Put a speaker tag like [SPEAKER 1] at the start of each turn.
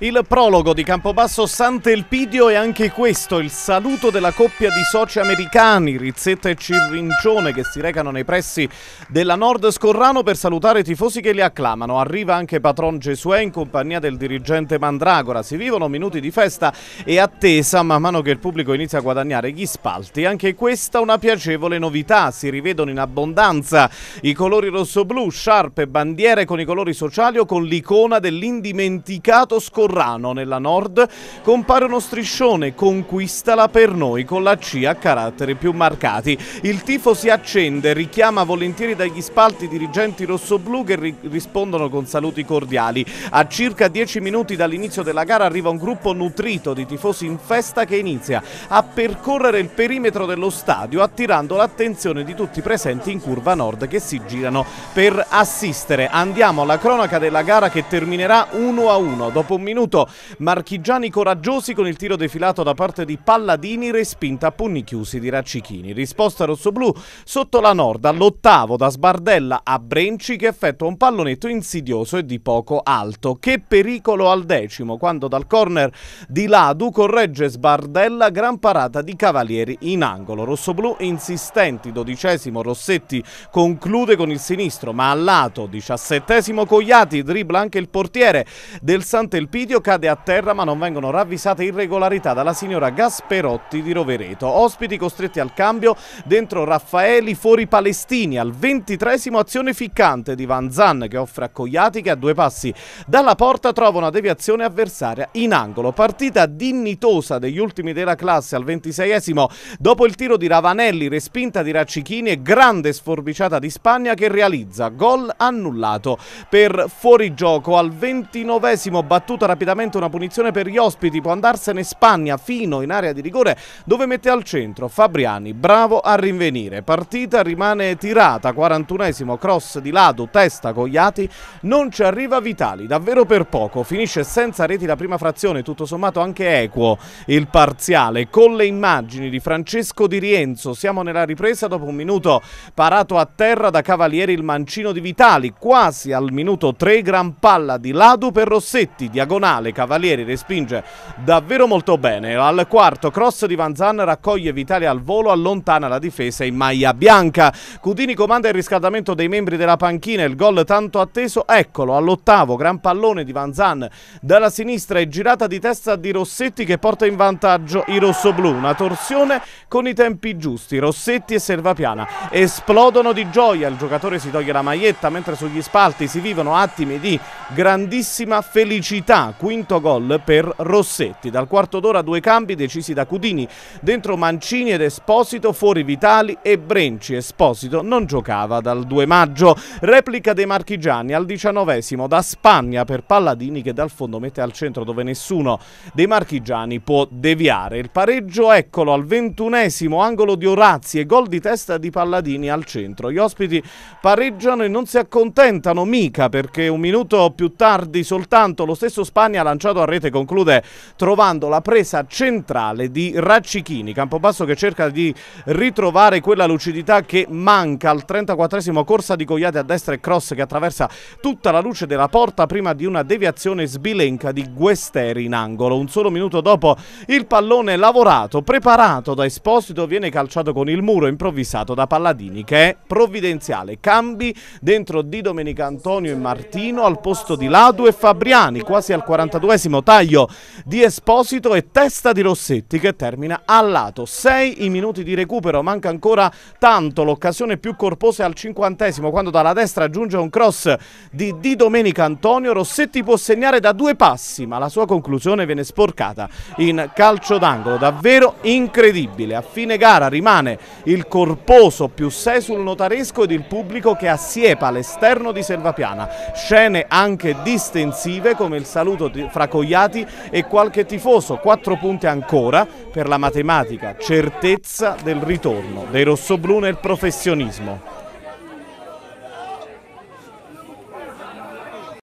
[SPEAKER 1] Il prologo di Campobasso Sant'Elpidio è anche questo, il saluto della coppia di soci americani, Rizzetta e Cirrincione, che si recano nei pressi della Nord Scorrano per salutare i tifosi che li acclamano. Arriva anche Patron Gesuè in compagnia del dirigente Mandragora. Si vivono minuti di festa e attesa man mano che il pubblico inizia a guadagnare gli spalti. Anche questa una piacevole novità, si rivedono in abbondanza i colori rosso-blu, sciarpe, bandiere con i colori sociali o con l'icona dell'indimenticato Scorrano Sorrano nella nord compare uno striscione conquistala per noi con la C a caratteri più marcati. Il tifo si accende, richiama volentieri dagli spalti dirigenti rossoblù che ri rispondono con saluti cordiali. A circa 10 minuti dall'inizio della gara arriva un gruppo nutrito di tifosi in festa che inizia a percorrere il perimetro dello stadio attirando l'attenzione di tutti i presenti in curva nord che si girano per assistere. Andiamo alla cronaca della gara che terminerà 1 a 1 dopo un minuto minuto. Marchigiani coraggiosi con il tiro defilato da parte di Palladini, respinta a pugni chiusi di Raccichini. Risposta rossoblù sotto la Nord all'ottavo da Sbardella a Brenci che effettua un pallonetto insidioso e di poco alto. Che pericolo al decimo quando dal corner di Ladu corregge Sbardella gran parata di Cavalieri in angolo. Rossoblù insistenti, dodicesimo Rossetti conclude con il sinistro ma a lato, diciassettesimo Cogliati dribla anche il portiere del Sant'Elpidio suicidio cade a terra ma non vengono ravvisate irregolarità dalla signora Gasperotti di Rovereto. Ospiti costretti al cambio dentro Raffaeli fuori Palestini al ventitresimo azione ficcante di Van Zan che offre a Cogliati che a due passi dalla porta trova una deviazione avversaria in angolo. Partita dignitosa degli ultimi della classe al ventiseiesimo dopo il tiro di Ravanelli, respinta di Raccichini e grande sforbiciata di Spagna che realizza gol annullato per fuorigioco al ventinovesimo battuta rapida rapidamente una punizione per gli ospiti, può andarsene Spagna fino in area di rigore dove mette al centro Fabriani, bravo a rinvenire. Partita rimane tirata, 41esimo cross di Lado, testa Cogliati, non ci arriva Vitali, davvero per poco, finisce senza reti la prima frazione, tutto sommato anche equo il parziale, con le immagini di Francesco Di Rienzo, siamo nella ripresa dopo un minuto parato a terra da Cavalieri il mancino di Vitali, quasi al minuto 3 gran palla di Ladu per Rossetti, diagonale diagonale Cavalieri respinge davvero molto bene. Al quarto cross di Vanzan raccoglie Vitale al volo, allontana la difesa in maglia bianca. Cudini comanda il riscaldamento dei membri della panchina, il gol tanto atteso, eccolo all'ottavo, gran pallone di Vanzan dalla sinistra e girata di testa di Rossetti che porta in vantaggio i rossoblù, una torsione con i tempi giusti. Rossetti e Servapiana esplodono di gioia, il giocatore si toglie la maglietta mentre sugli spalti si vivono attimi di grandissima felicità quinto gol per Rossetti. Dal quarto d'ora due cambi decisi da Cudini, dentro Mancini ed Esposito, fuori Vitali e Brenci. Esposito non giocava dal 2 maggio. Replica dei marchigiani al diciannovesimo da Spagna per Palladini che dal fondo mette al centro dove nessuno dei marchigiani può deviare. Il pareggio eccolo al ventunesimo angolo di Orazzi e gol di testa di Palladini al centro. Gli ospiti pareggiano e non si accontentano mica perché un minuto più tardi soltanto lo stesso Spagna Spagna lanciato a rete conclude trovando la presa centrale di Raccichini, Campobasso che cerca di ritrovare quella lucidità che manca al 34esimo corsa di Cogliate a destra e cross che attraversa tutta la luce della porta prima di una deviazione sbilenca di Guesteri in angolo. Un solo minuto dopo il pallone lavorato, preparato da Esposito viene calciato con il muro improvvisato da Palladini che è provvidenziale. Cambi dentro di Domenica Antonio e Martino al posto di Ladu e Fabriani quasi al 42esimo taglio di Esposito e testa di Rossetti che termina a lato. 6 i minuti di recupero, manca ancora tanto l'occasione più corposa al 50esimo quando dalla destra giunge un cross di Di Domenica Antonio. Rossetti può segnare da due passi ma la sua conclusione viene sporcata in calcio d'angolo. Davvero incredibile. A fine gara rimane il corposo più 6 sul notaresco ed il pubblico che assiepa all'esterno di Selvapiana. Scene anche distensive come il saluto minuto fra Cogliati e qualche tifoso. Quattro punti ancora per la matematica, certezza del ritorno dei rossoblù nel professionismo.